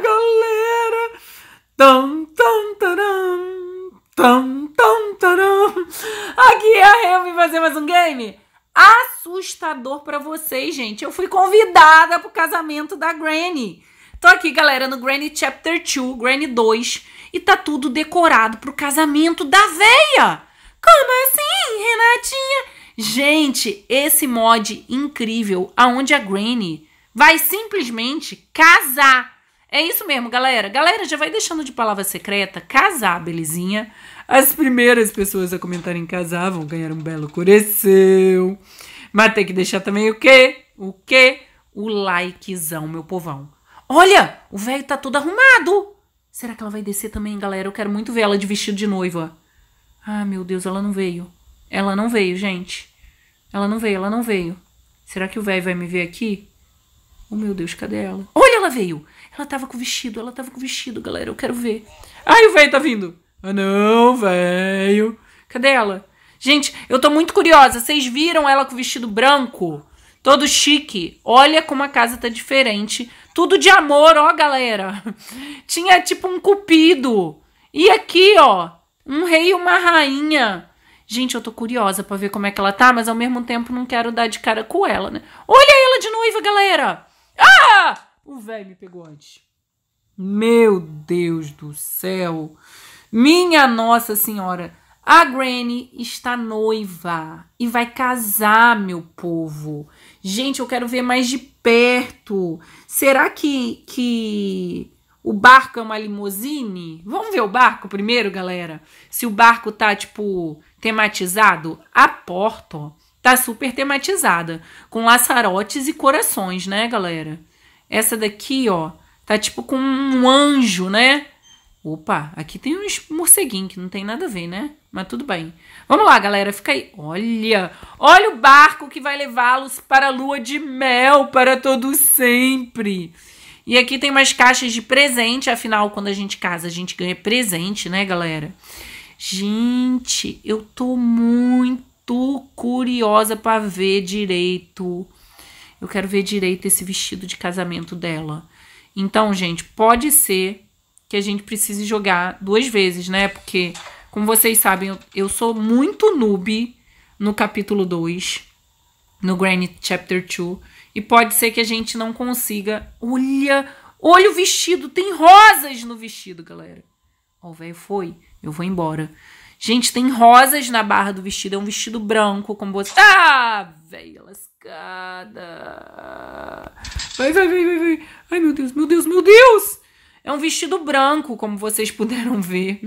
galera. Tam, tam, taram, tam, tam, taram. Aqui é a vim fazer mais um game assustador para vocês, gente. Eu fui convidada pro casamento da Granny. Tô aqui, galera, no Granny Chapter 2, Granny 2, e tá tudo decorado pro casamento da veia. Como assim, Renatinha? Gente, esse mod incrível, aonde a Granny vai simplesmente casar é isso mesmo, galera. Galera, já vai deixando de palavra secreta casar, belezinha? As primeiras pessoas a comentarem casar vão ganhar um belo coração. Mas tem que deixar também o quê? O quê? O likezão, meu povão. Olha, o velho tá todo arrumado. Será que ela vai descer também, galera? Eu quero muito ver ela de vestido de noiva. Ah, meu Deus, ela não veio. Ela não veio, gente. Ela não veio, ela não veio. Será que o velho vai me ver aqui? Oh, meu Deus, cadê ela? Olha, ela veio! Ela tava com vestido, ela tava com vestido, galera. Eu quero ver. Ai, o velho tá vindo. Ah, não, velho. Cadê ela? Gente, eu tô muito curiosa. Vocês viram ela com vestido branco? Todo chique. Olha como a casa tá diferente. Tudo de amor, ó, galera. Tinha tipo um cupido. E aqui, ó, um rei e uma rainha. Gente, eu tô curiosa para ver como é que ela tá, mas ao mesmo tempo não quero dar de cara com ela, né? Olha ela de noiva, galera! Ah! o velho me pegou antes. Meu Deus do céu! Minha Nossa Senhora! A Granny está noiva e vai casar, meu povo. Gente, eu quero ver mais de perto. Será que, que o barco é uma limusine? Vamos ver o barco primeiro, galera? Se o barco tá, tipo, tematizado? A porta, ó, tá super tematizada. Com laçarotes e corações, né, galera? Essa daqui, ó, tá tipo com um anjo, né? Opa, aqui tem uns morceguinhos que não tem nada a ver, né? Mas tudo bem. Vamos lá, galera, fica aí. Olha, olha o barco que vai levá-los para a lua de mel para todo sempre. E aqui tem umas caixas de presente, afinal, quando a gente casa, a gente ganha presente, né, galera? Gente, eu tô muito curiosa para ver direito eu quero ver direito esse vestido de casamento dela. Então, gente, pode ser que a gente precise jogar duas vezes, né? Porque, como vocês sabem, eu, sou muito noob no capítulo 2, no Granny Chapter 2. E pode ser que a gente não consiga. Olha, olha o vestido, tem rosas no vestido, galera. Ó, velho, foi. Eu vou embora. Gente, tem rosas na barra do vestido. É um vestido branco, como você. Ah! velha lascada. Vai, vai, vai, vai, vai. Ai, meu Deus, meu Deus, meu Deus! É um vestido branco, como vocês puderam ver.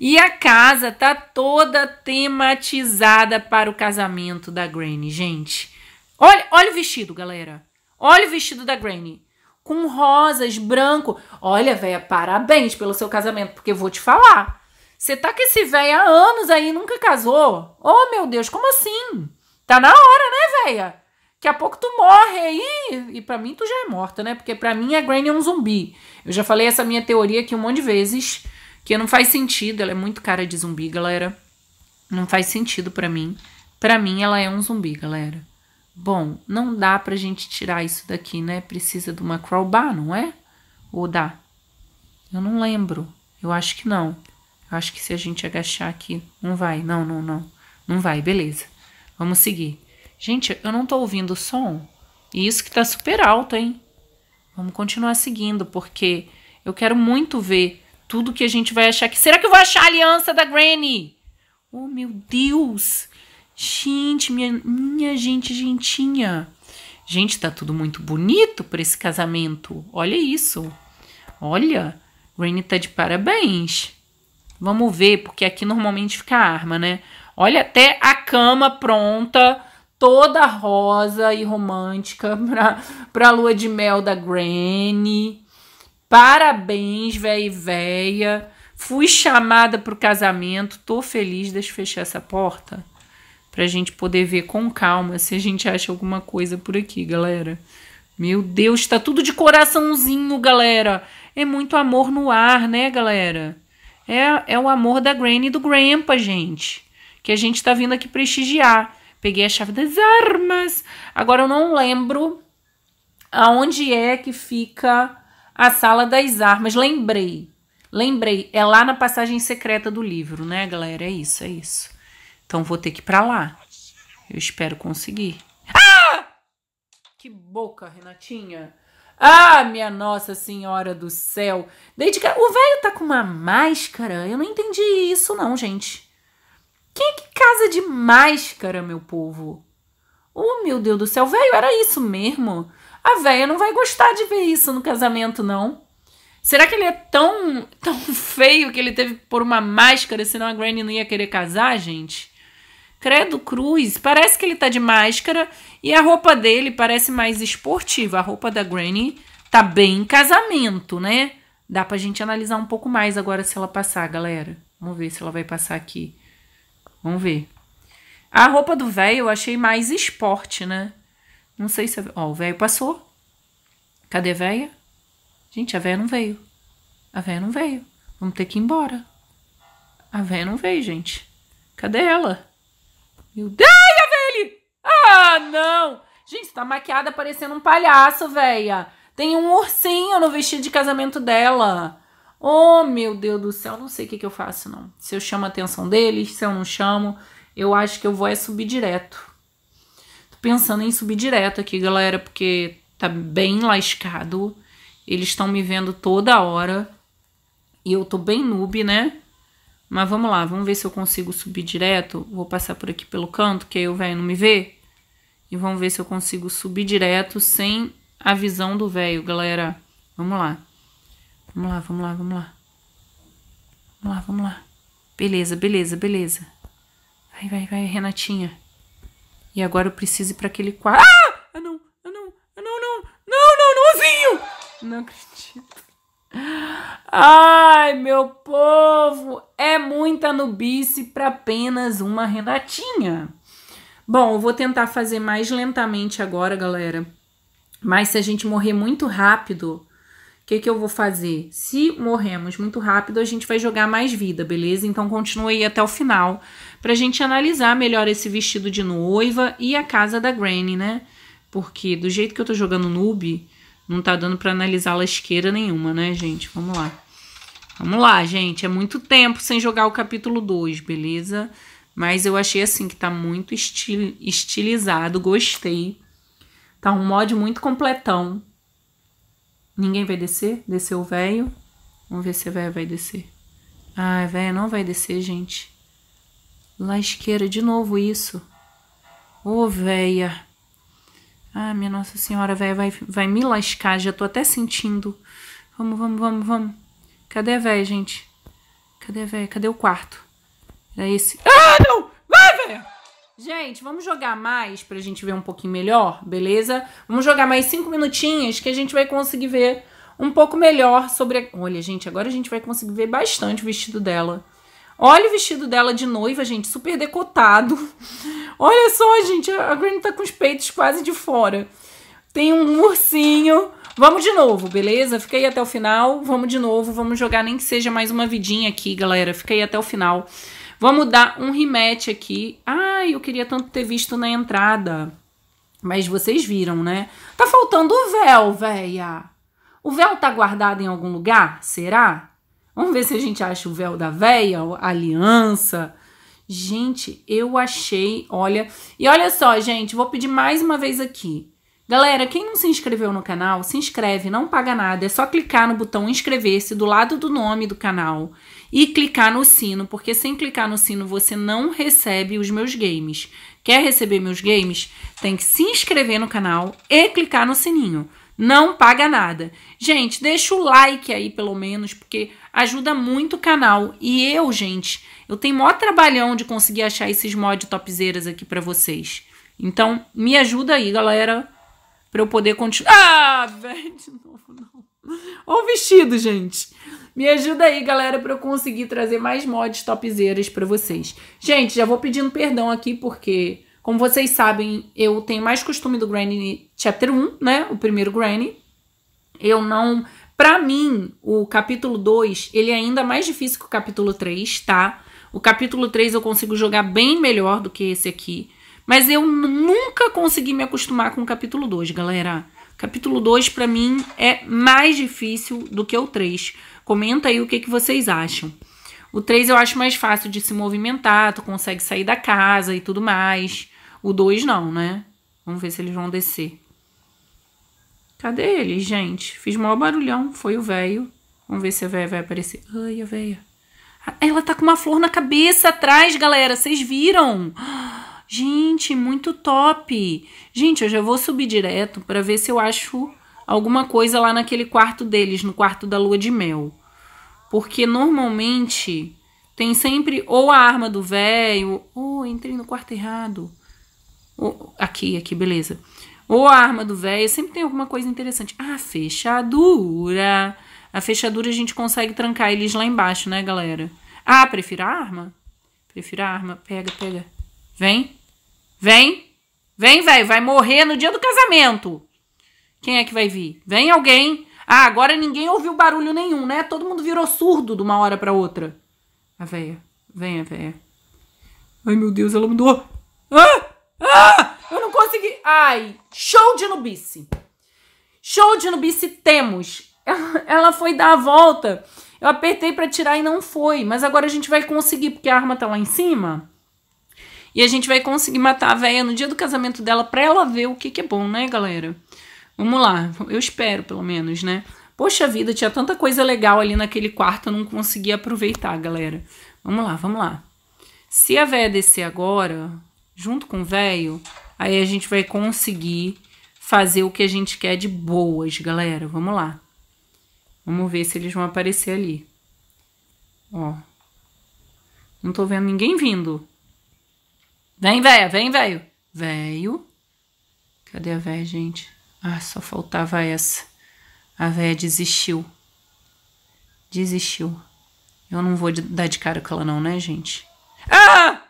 E a casa tá toda tematizada para o casamento da Granny, gente. Olha, olha o vestido, galera. Olha o vestido da Granny. Com rosas, branco. Olha, velha, parabéns pelo seu casamento, porque eu vou te falar. Você tá com esse velho há anos aí, nunca casou? Oh, meu Deus, como assim? Tá na hora, né, velha? Daqui a pouco tu morre aí. E para mim tu já é morta, né? Porque para mim a Granny é um zumbi. Eu já falei essa minha teoria aqui um monte de vezes, que não faz sentido. Ela é muito cara de zumbi, galera. Não faz sentido para mim. Para mim ela é um zumbi, galera. Bom, não dá pra gente tirar isso daqui, né? Precisa de uma crowbar, não é? Ou dá? Eu não lembro. Eu acho que não. Eu acho que se a gente agachar aqui, não vai. Não, não, não. Não vai, beleza. Vamos seguir. Gente, eu não tô ouvindo o som. E isso que tá super alto, hein? Vamos continuar seguindo, porque eu quero muito ver tudo que a gente vai achar aqui. Será que eu vou achar a aliança da Granny? Oh, meu Deus! Gente, minha, minha gente gentinha. Gente, tá tudo muito bonito para esse casamento. Olha isso. Olha, Granny tá de parabéns. Vamos ver, porque aqui normalmente fica a arma, né? Olha até a cama pronta, toda rosa e romântica para a lua de mel da Granny. Parabéns, véia e véia. Fui chamada para o casamento, tô feliz. Deixa eu fechar essa porta para a gente poder ver com calma se a gente acha alguma coisa por aqui, galera. Meu Deus, tá tudo de coraçãozinho, galera. É muito amor no ar, né, galera? É, é o amor da Granny e do Grandpa, gente que a gente está vindo aqui prestigiar. Peguei a chave das armas. Agora eu não lembro aonde é que fica a sala das armas. Lembrei. Lembrei, é lá na passagem secreta do livro, né, galera? É isso, é isso. Então vou ter que ir para lá. Eu espero conseguir. Ah! Que boca, Renatinha. Ah, minha Nossa Senhora do Céu. Desde que... O velho tá com uma máscara. Eu não entendi isso não, gente. Quem que casa de máscara, meu povo? Oh, meu Deus do céu, velho, era isso mesmo? A velha não vai gostar de ver isso no casamento, não. Será que ele é tão, tão feio que ele teve que pôr uma máscara, senão a Granny não ia querer casar, gente? Credo Cruz, parece que ele tá de máscara e a roupa dele parece mais esportiva. A roupa da Granny tá bem em casamento, né? Dá pra gente analisar um pouco mais agora se ela passar, galera. Vamos ver se ela vai passar aqui. Vamos ver. A roupa do velho eu achei mais esporte, né? Não sei se. Ó, o velho passou. Cadê a véia? Gente, a véia não veio. A véia não veio. Vamos ter que ir embora. A véia não veio, gente. Cadê ela? Meu Deus, a velha! Ah, não! Gente, tá maquiada parecendo um palhaço, véia. Tem um ursinho no vestido de casamento dela. Oh, meu Deus do céu, não sei o que, que eu faço, não. Se eu chamo a atenção deles, se eu não chamo, eu acho que eu vou é subir direto. Tô pensando em subir direto aqui, galera, porque tá bem lascado. Eles estão me vendo toda hora. E eu tô bem noob, né? Mas vamos lá, vamos ver se eu consigo subir direto. Vou passar por aqui pelo canto, que aí o velho não me vê. E vamos ver se eu consigo subir direto sem a visão do velho, galera. Vamos lá. Vamos lá, vamos lá, vamos lá. Vamos lá, vamos lá. Beleza, beleza, beleza. Vai, vai, vai, Renatinha. E agora eu preciso ir pra aquele quarto. Ah! Ah, não, ah, não, ah, não, não, não, não, não, não, Não acredito. Ai, meu povo, é muita nubice não, apenas uma Renatinha. Bom, eu vou tentar fazer mais lentamente agora, galera. Mas se a gente morrer muito rápido, o que, que eu vou fazer? Se morremos muito rápido, a gente vai jogar mais vida, beleza? Então continue aí até o final para a gente analisar melhor esse vestido de noiva e a casa da Granny, né? Porque do jeito que eu tô jogando noob, não tá dando para analisar lasqueira nenhuma, né, gente? Vamos lá. Vamos lá, gente. É muito tempo sem jogar o capítulo 2, beleza? Mas eu achei assim que tá muito estil estilizado, gostei. Tá um mod muito completão. Ninguém vai descer? Desceu o velho. Vamos ver se a véia vai descer. Ai, ah, véia não vai descer, gente. Lasqueira, de novo isso. Ô, oh, véia. Ah, minha Nossa Senhora, véia, vai, vai me lascar. Já tô até sentindo. Vamos, vamos, vamos, vamos. Cadê a véia, gente? Cadê a véia? Cadê o quarto? É esse. Ah! Gente, vamos jogar mais pra gente ver um pouquinho melhor, beleza? Vamos jogar mais cinco minutinhos que a gente vai conseguir ver um pouco melhor sobre... A... Olha, gente, agora a gente vai conseguir ver bastante o vestido dela. Olha o vestido dela de noiva, gente, super decotado. Olha só, gente, a Green tá com os peitos quase de fora. Tem um ursinho. Vamos de novo, beleza? Fica aí até o final. Vamos de novo, vamos jogar nem que seja mais uma vidinha aqui, galera. Fica aí até o final. Vamos dar um rematch aqui. Ai, eu queria tanto ter visto na entrada. Mas vocês viram, né? Tá faltando o véu, véia. O véu tá guardado em algum lugar? Será? Vamos ver se a gente acha o véu da véia, a aliança. Gente, eu achei, olha. E olha só, gente, vou pedir mais uma vez aqui. Galera, quem não se inscreveu no canal, se inscreve, não paga nada. É só clicar no botão inscrever-se do lado do nome do canal e clicar no sino, porque sem clicar no sino você não recebe os meus games. Quer receber meus games? Tem que se inscrever no canal e clicar no sininho. Não paga nada. Gente, deixa o like aí pelo menos, porque ajuda muito o canal. E eu, gente, eu tenho maior trabalhão de conseguir achar esses mods topzeiras aqui para vocês. Então, me ajuda aí, galera para eu poder continuar. Ah, velho, de novo não. o vestido, gente. Me ajuda aí, galera, para eu conseguir trazer mais mods topzeiras para vocês. Gente, já vou pedindo perdão aqui porque, como vocês sabem, eu tenho mais costume do Granny Chapter 1, né? O primeiro Granny. Eu não, para mim, o capítulo 2, ele é ainda mais difícil que o capítulo 3, tá? O capítulo 3 eu consigo jogar bem melhor do que esse aqui. Mas eu nunca consegui me acostumar com o capítulo 2, galera. Capítulo 2 para mim é mais difícil do que o 3. Comenta aí o que, que vocês acham. O 3 eu acho mais fácil de se movimentar, tu consegue sair da casa e tudo mais. O 2 não, né? Vamos ver se eles vão descer. Cadê eles, gente? Fiz maior barulhão. Foi o velho. Vamos ver se a véia vai aparecer. Ai, a véia. Ah, ela tá com uma flor na cabeça atrás, galera. Vocês viram? Ah! Gente, muito top! Gente, eu já vou subir direto para ver se eu acho alguma coisa lá naquele quarto deles, no quarto da lua de mel. Porque normalmente tem sempre ou a arma do velho, ou oh, entrei no quarto errado. Oh, aqui, aqui, beleza. Ou a arma do velho, sempre tem alguma coisa interessante. Ah, fechadura. A fechadura a gente consegue trancar eles lá embaixo, né, galera? Ah, prefiro a arma? Prefiro a arma. Pega, pega. Vem. Vem. Vem, velho. Vai morrer no dia do casamento. Quem é que vai vir? Vem alguém. Ah, agora ninguém ouviu barulho nenhum, né? Todo mundo virou surdo de uma hora para outra. A véia. Vem, a véia. Ai, meu Deus, ela mudou. Ah! Ah! Eu não consegui. Ai, show de nubice. Show de nubice temos. Ela foi dar a volta. Eu apertei para tirar e não foi. Mas agora a gente vai conseguir, porque a arma tá lá em cima. E a gente vai conseguir matar a véia no dia do casamento dela pra ela ver o que, que é bom, né, galera? Vamos lá, eu espero pelo menos, né? Poxa vida, tinha tanta coisa legal ali naquele quarto, eu não consegui aproveitar, galera. Vamos lá, vamos lá. Se a véia descer agora, junto com o véio, aí a gente vai conseguir fazer o que a gente quer de boas, galera. Vamos lá. Vamos ver se eles vão aparecer ali. Ó. Não tô vendo ninguém vindo. Vem, véia, vem, velho. Velho. Cadê a véia, gente? Ah, só faltava essa. A véia desistiu. Desistiu. Eu não vou dar de cara com ela, não, né, gente? Ah!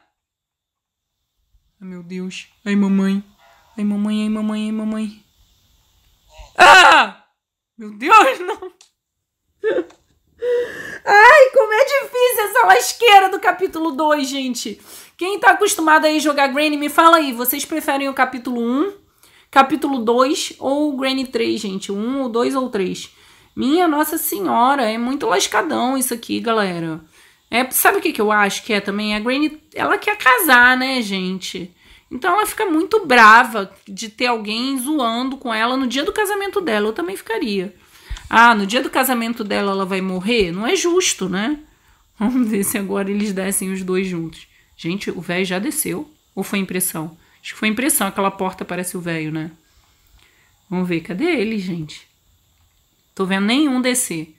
Ai, meu Deus. Ai, mamãe. Ai, mamãe, ai, mamãe, ai, mamãe. Ah! Meu Deus, não! Ai, como é difícil essa lasqueira do capítulo 2, gente. Quem tá acostumado aí jogar Granny, me fala aí, vocês preferem o capítulo 1, um, capítulo 2 ou o Granny 3, gente? 1 um, ou 2 ou 3. Minha Nossa Senhora, é muito lascadão isso aqui, galera. É, sabe o que, que eu acho que é também? A Granny, ela quer casar, né, gente? Então ela fica muito brava de ter alguém zoando com ela no dia do casamento dela. Eu também ficaria ah, no dia do casamento dela ela vai morrer, não é justo, né? Vamos ver se agora eles descem os dois juntos. Gente, o velho já desceu? Ou foi impressão? Acho que foi impressão, aquela porta parece o velho, né? Vamos ver, cadê ele, gente? Tô vendo nenhum descer.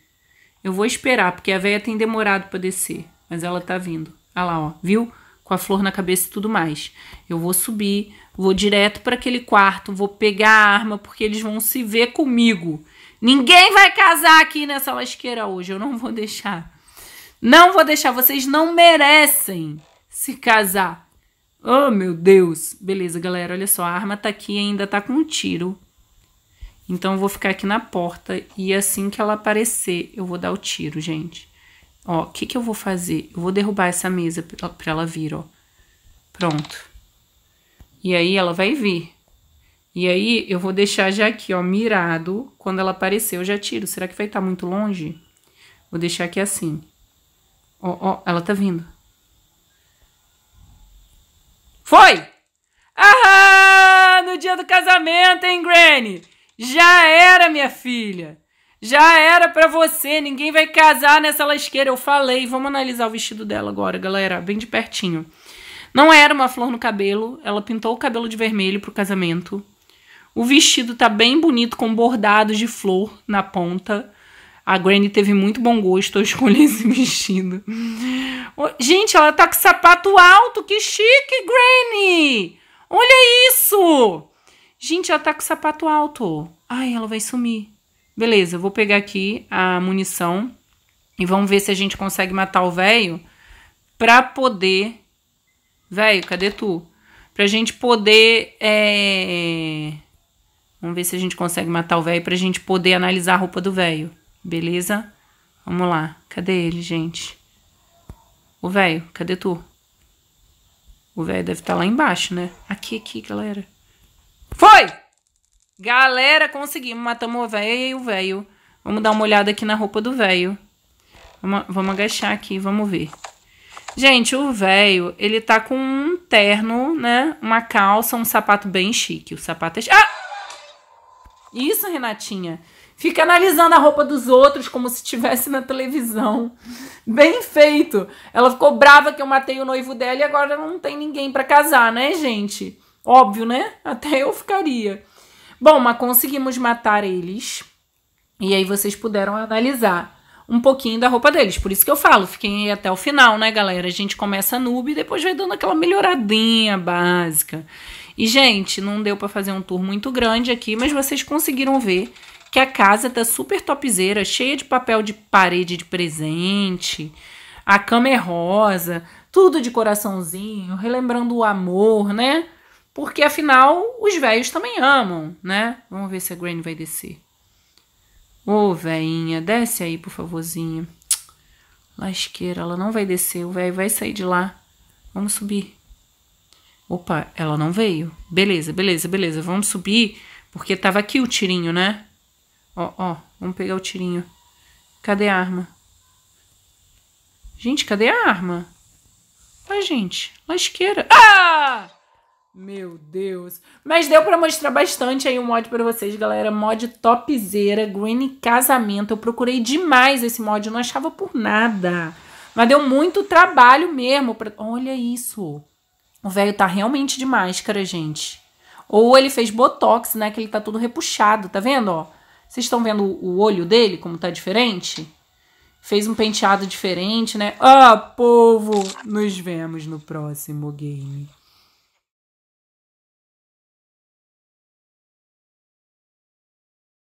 Eu vou esperar, porque a velha tem demorado para descer, mas ela tá vindo. Olha ah lá, ó, viu? Com a flor na cabeça e tudo mais. Eu vou subir, vou direto para aquele quarto, vou pegar a arma, porque eles vão se ver comigo. Ninguém vai casar aqui nessa lasqueira hoje. Eu não vou deixar. Não vou deixar. Vocês não merecem se casar. Oh, meu Deus. Beleza, galera. Olha só. A arma tá aqui e ainda tá com um tiro. Então, eu vou ficar aqui na porta. E assim que ela aparecer, eu vou dar o tiro, gente. Ó, o que que eu vou fazer? Eu vou derrubar essa mesa pra ela vir, ó. Pronto. E aí, ela vai vir. E aí eu vou deixar já aqui, ó, mirado. Quando ela aparecer, eu já tiro. Será que vai estar tá muito longe? Vou deixar aqui assim. Ó, ó, ela tá vindo. Foi! Ah, no dia do casamento, hein, Granny? Já era, minha filha. Já era pra você. Ninguém vai casar nessa lasqueira. Eu falei. Vamos analisar o vestido dela agora, galera. Bem de pertinho. Não era uma flor no cabelo. Ela pintou o cabelo de vermelho pro casamento. O vestido tá bem bonito com bordado de flor na ponta. A Granny teve muito bom gosto ao escolher esse vestido. Gente, ela tá com sapato alto, que chique, Granny! Olha isso! Gente, ela tá com sapato alto. Ai, ela vai sumir. Beleza, eu vou pegar aqui a munição e vamos ver se a gente consegue matar o velho pra poder. Velho, cadê tu? Pra gente poder. É Vamos ver se a gente consegue matar o velho pra gente poder analisar a roupa do velho. Beleza? Vamos lá. Cadê ele, gente? O velho, cadê tu? O velho deve estar tá lá embaixo, né? Aqui, aqui, galera. Foi! Galera, conseguimos. Matamos o velho e o velho. Vamos dar uma olhada aqui na roupa do velho. Vamos, vamos agachar aqui, vamos ver. Gente, o velho, ele tá com um terno, né? Uma calça, um sapato bem chique. O sapato é... Ah! Isso, Renatinha. Fica analisando a roupa dos outros como se estivesse na televisão. Bem feito. Ela ficou brava que eu matei o noivo dela e agora não tem ninguém para casar, né, gente? Óbvio, né? Até eu ficaria. Bom, mas conseguimos matar eles. E aí vocês puderam analisar um pouquinho da roupa deles. Por isso que eu falo, fiquem aí até o final, né, galera? A gente começa noob e depois vai dando aquela melhoradinha básica. E, gente, não deu para fazer um tour muito grande aqui, mas vocês conseguiram ver que a casa tá super topzeira, cheia de papel de parede de presente, a cama é rosa, tudo de coraçãozinho, relembrando o amor, né? Porque afinal, os velhos também amam, né? Vamos ver se a Granny vai descer. Ô, oh, veinha, desce aí, por favorzinho. Lasqueira, ela não vai descer, o velho vai sair de lá. Vamos subir. Opa, ela não veio. Beleza, beleza, beleza. Vamos subir, porque tava aqui o tirinho, né? Ó, ó, vamos pegar o tirinho. Cadê a arma? Gente, cadê a arma? Ai, gente, lasqueira. Ah! Meu Deus. Mas deu para mostrar bastante aí um mod para vocês, galera. Mod topzera, Green Casamento. Eu procurei demais esse mod, eu não achava por nada. Mas deu muito trabalho mesmo. Pra... Olha isso. O velho tá realmente de máscara, gente. Ou ele fez botox, né? Que ele tá todo repuxado, tá vendo, ó? Vocês estão vendo o olho dele, como tá diferente? Fez um penteado diferente, né? Ah, povo! Nos vemos no próximo game.